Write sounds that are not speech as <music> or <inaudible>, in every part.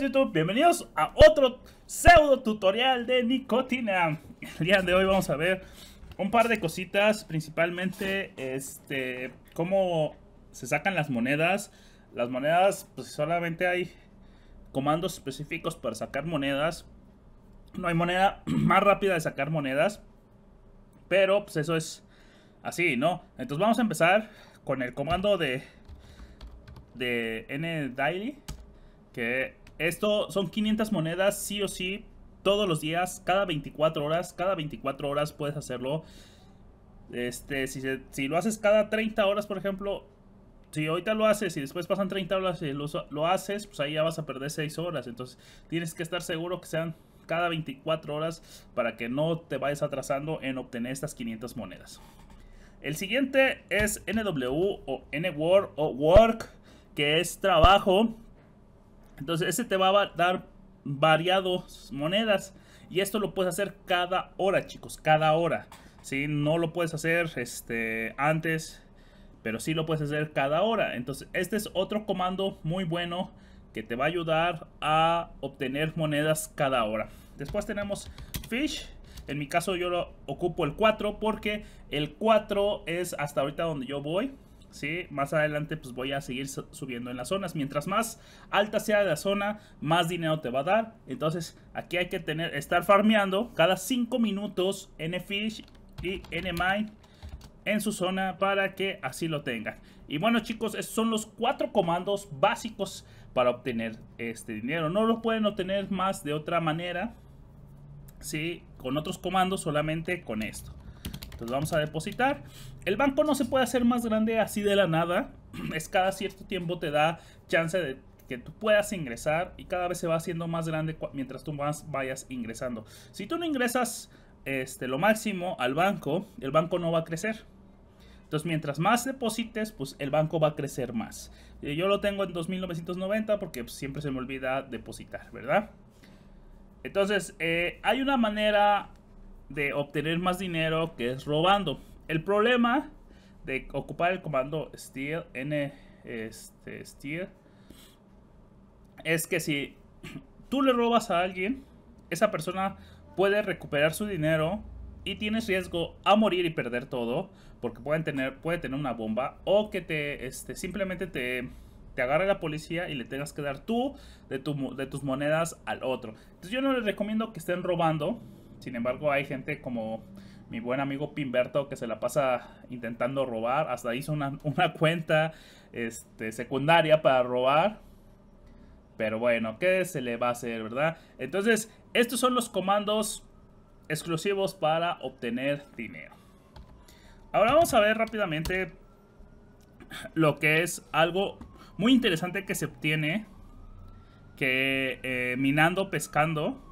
YouTube? Bienvenidos a otro pseudo tutorial de nicotina. El día de hoy vamos a ver un par de cositas, principalmente este cómo se sacan las monedas. Las monedas, pues solamente hay comandos específicos para sacar monedas. No hay moneda <clears throat> más rápida de sacar monedas, pero pues eso es así, ¿no? Entonces vamos a empezar con el comando de de N Daily que esto son 500 monedas sí o sí, todos los días, cada 24 horas, cada 24 horas puedes hacerlo. Este, si, lo haces cada 30 horas, por ejemplo, si ahorita lo haces y después pasan 30 horas y lo, haces, pues ahí ya vas a perder 6 horas. Entonces tienes que estar seguro que sean cada 24 horas para que no te vayas atrasando en obtener estas 500 monedas. El siguiente es NW o n o Work, que es trabajo. Entonces este te va a dar variados monedas. Y esto lo puedes hacer cada hora, chicos, cada hora. Si No lo puedes hacer este, antes, pero sí lo puedes hacer cada hora. Entonces este es otro comando muy bueno que te va a ayudar a obtener monedas cada hora. Después tenemos Fish. En mi caso yo lo ocupo el 4 porque el 4 es hasta ahorita donde yo voy. Más adelante pues voy a seguir subiendo en las zonas. Mientras más alta sea la zona, más dinero te va a dar. Entonces aquí hay que tener, estar farmeando cada 5 minutos Fish y NMine en su zona para que así lo tengan. Y bueno chicos, estos son los cuatro comandos básicos para obtener este dinero. No lo pueden obtener más de otra manera, ¿sí? Con otros comandos, solamente con esto. Entonces vamos a depositar. El banco no se puede hacer más grande así de la nada. <clears throat> Es cada cierto tiempo te da chance de que tú puedas ingresar y cada vez se va haciendo más grande mientras tú más vayas ingresando. Si tú no ingresas este, lo máximo al banco, el banco no va a crecer. Entonces, mientras más deposites, pues el banco va a crecer más. Eh, yo lo tengo en 2990 porque pues, siempre se me olvida depositar, ¿verdad? Entonces, eh, hay una manera de obtener más dinero que es robando. El problema de ocupar el comando steal n este es que si tú le robas a alguien, esa persona puede recuperar su dinero y tienes riesgo a morir y perder todo porque pueden tener puede tener una bomba o que te este, simplemente te te agarre la policía y le tengas que dar tú de, tu, de tus monedas al otro. Entonces yo no les recomiendo que estén robando sin embargo, hay gente como mi buen amigo Pimberto que se la pasa intentando robar. Hasta hizo una, <laughs> cuenta este, secundaria para robar. Pero bueno, ¿qué se le va a hacer, verdad? Entonces, estos son los comandos exclusivos para obtener dinero. Ahora vamos a ver rápidamente lo que es algo muy interesante que se obtiene. Que eh, minando, pescando,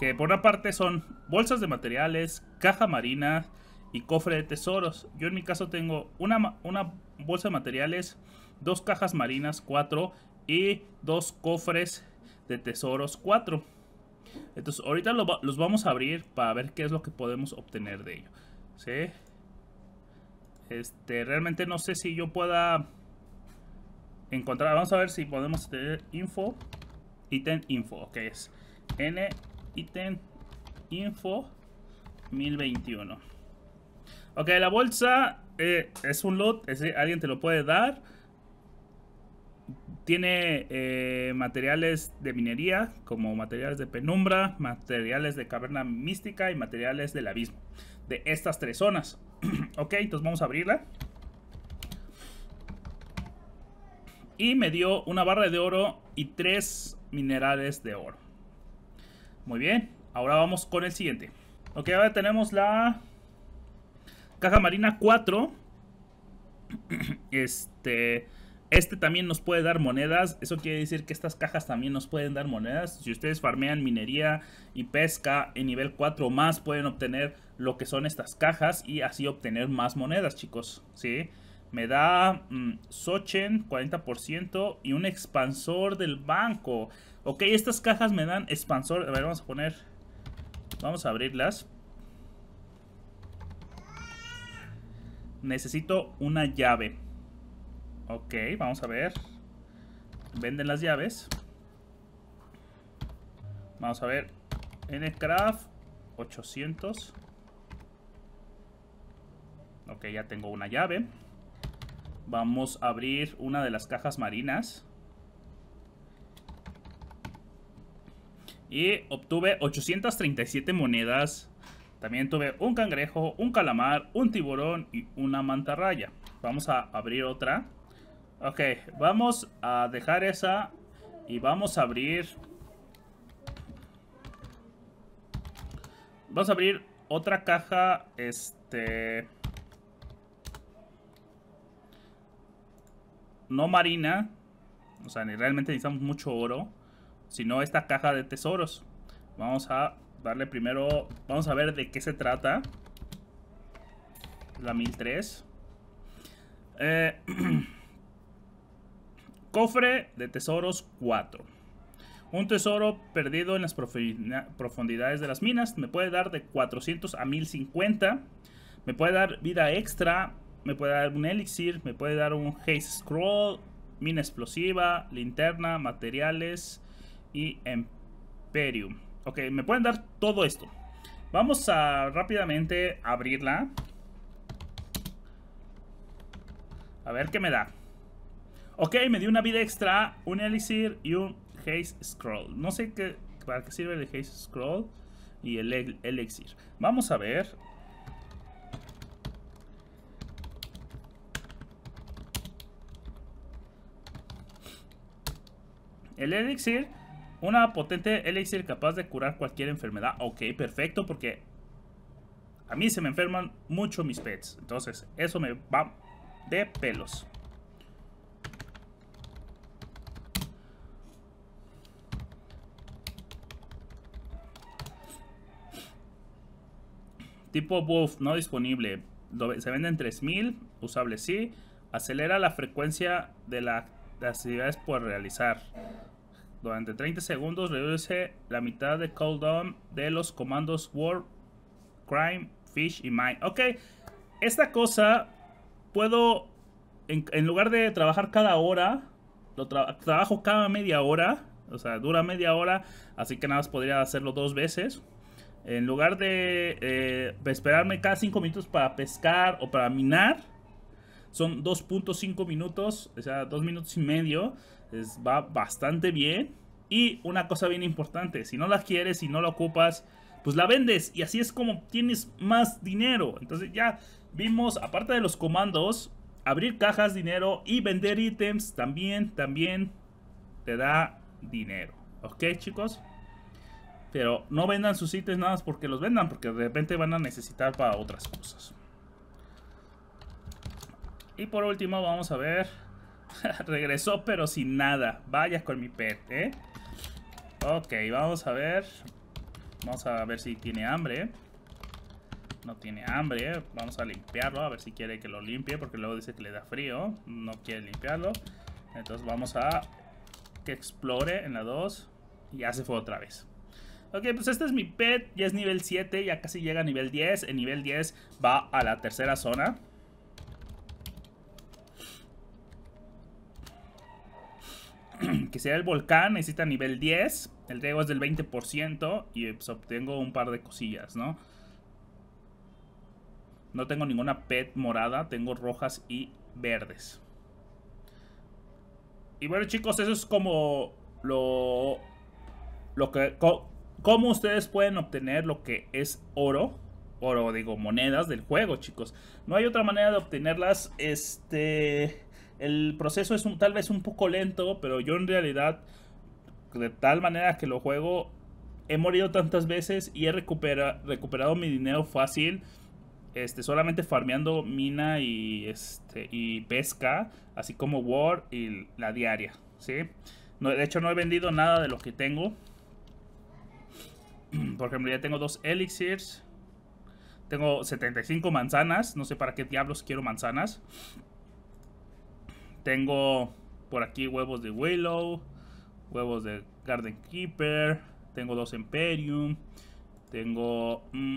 que por una parte son bolsas de materiales, caja marina y cofre de tesoros. Yo en mi caso tengo una, una bolsa de materiales, dos cajas marinas, cuatro, y dos cofres de tesoros, cuatro. Entonces ahorita los vamos a abrir para ver qué es lo que podemos obtener de ello. ¿Sí? Este, realmente no sé si yo pueda encontrar. Vamos a ver si podemos tener info. Ítem info, que es N ítem info 1021. Ok, la bolsa eh, es un lot, alguien te lo puede dar. Tiene eh, materiales de minería, como materiales de penumbra, materiales de caverna mística y materiales del abismo. De estas tres zonas. <clears throat> ok, entonces vamos a abrirla. Y me dio una barra de oro y tres minerales de oro. Muy bien, ahora vamos con el siguiente. Ok, ahora tenemos la caja marina 4. <clears throat> Este, este también nos puede dar monedas. Eso quiere decir que estas cajas también nos pueden dar monedas. Si ustedes farmean minería y pesca en nivel 4 más, pueden obtener lo que son estas cajas y así obtener más monedas, chicos. ¿Sí? sí me da mm, Sochen 40% y un expansor del banco. Ok, estas cajas me dan expansor. A ver, vamos a poner... Vamos a abrirlas. Necesito una llave. Ok, vamos a ver. Venden las llaves. Vamos a ver. Ncraft 800. Ok, ya tengo una llave. Vamos a abrir una de las cajas marinas. Y obtuve 837 monedas. También tuve un cangrejo, un calamar, un tiburón y una mantarraya. Vamos a abrir otra. Ok, vamos a dejar esa y vamos a abrir... Vamos a abrir otra caja, este... no marina, o sea, ni realmente necesitamos mucho oro, sino esta caja de tesoros. Vamos a darle primero, vamos a ver de qué se trata. La 1003. Eh, <clears throat> cofre de tesoros 4. Un tesoro perdido en las profundidades de las minas me puede dar de 400 a 1050. Me puede dar vida extra me puede dar un elixir, me puede dar un haze scroll, mina explosiva, linterna, materiales y imperium. Ok, me pueden dar todo esto. Vamos a rápidamente abrirla. A ver qué me da. Ok, me dio una vida extra, un elixir y un haze scroll. No sé qué, para qué sirve el haze scroll y el elixir. Vamos a ver. El elixir, una potente elixir capaz de curar cualquier enfermedad. Ok, perfecto, porque a mí se me enferman mucho mis pets. Entonces, eso me va de pelos. Tipo buff, no disponible. Se venden 3000, usable sí. Acelera la frecuencia de, de las actividades por realizar. Durante 30 segundos reduce la mitad de cooldown de los comandos War, Crime, Fish y Mine. Ok, esta cosa puedo, en, lugar de trabajar cada hora, lo trabajo cada media hora. O sea, dura media hora, así que nada más podría hacerlo dos veces. En lugar de eh, esperarme cada 5 minutos para pescar o para minar, son 2.5 minutos, o sea, 2 minutos y medio. va bastante bien. Y una cosa bien importante, si no la quieres, si no la ocupas, pues la vendes. Y así es como tienes más dinero. Entonces ya vimos, aparte de los comandos, abrir cajas, dinero y vender ítems también, también te da dinero. ¿Ok chicos? Pero no vendan sus ítems nada más porque los vendan, porque de repente van a necesitar para otras cosas. Y por último, vamos a ver. <laughs> Regresó, pero sin nada. Vaya con mi pet, ¿eh? Ok, vamos a ver. Vamos a ver si tiene hambre. No tiene hambre. Vamos a limpiarlo. A ver si quiere que lo limpie. Porque luego dice que le da frío. No quiere limpiarlo. Entonces vamos a que explore en la 2. Y ya se fue otra vez. Ok, pues este es mi pet. Ya es nivel 7. Ya casi llega a nivel 10. En nivel 10 va a la tercera zona. que sea el volcán, necesita nivel 10. El riego es del 20% y pues, obtengo un par de cosillas, ¿no? No tengo ninguna pet morada, tengo rojas y verdes. Y bueno chicos, eso es como lo, lo que... cómo ustedes pueden obtener lo que es oro. Oro, digo, monedas del juego, chicos. No hay otra manera de obtenerlas, este... El proceso es tal vez un poco lento, pero yo en realidad, de tal manera que lo juego, he morido tantas veces y he recuperado mi dinero fácil. Este, solamente farmeando mina y, este, y pesca, así como war y la diaria, ¿sí? No, de hecho no he vendido nada de lo que tengo. <clears throat> Por ejemplo, ya tengo dos elixirs. Tengo 75 manzanas. No sé para qué diablos quiero manzanas. Tengo por aquí huevos de Willow, huevos de Garden Keeper, tengo dos Imperium, tengo... Mm, <clears throat>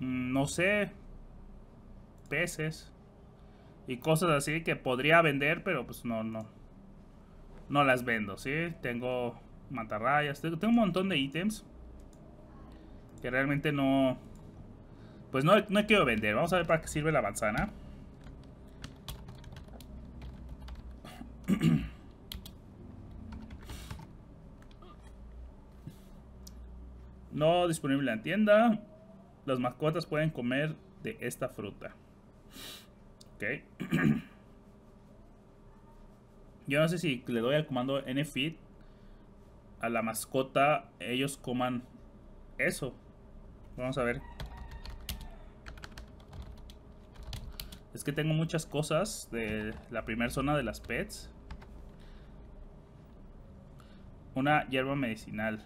mm, no sé, peces y cosas así que podría vender, pero pues no, no. No las vendo, ¿sí? Tengo matarrayas, tengo, un montón de ítems que realmente no... Pues no quiero vender. Vamos a ver para qué sirve la manzana. <clears throat> No disponible en tienda. Las mascotas pueden comer de esta fruta. Ok. <clears throat> Yo no sé si le doy al comando nfit a la mascota ellos coman eso. Vamos a ver. Es que tengo muchas cosas de la primera zona de las pets. Una hierba medicinal.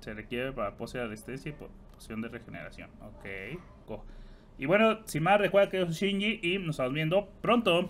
Se requiere para pose de resistencia y poción de regeneración. Ok. Y bueno, sin más, recuerda que yo soy Shinji y nos estamos viendo pronto.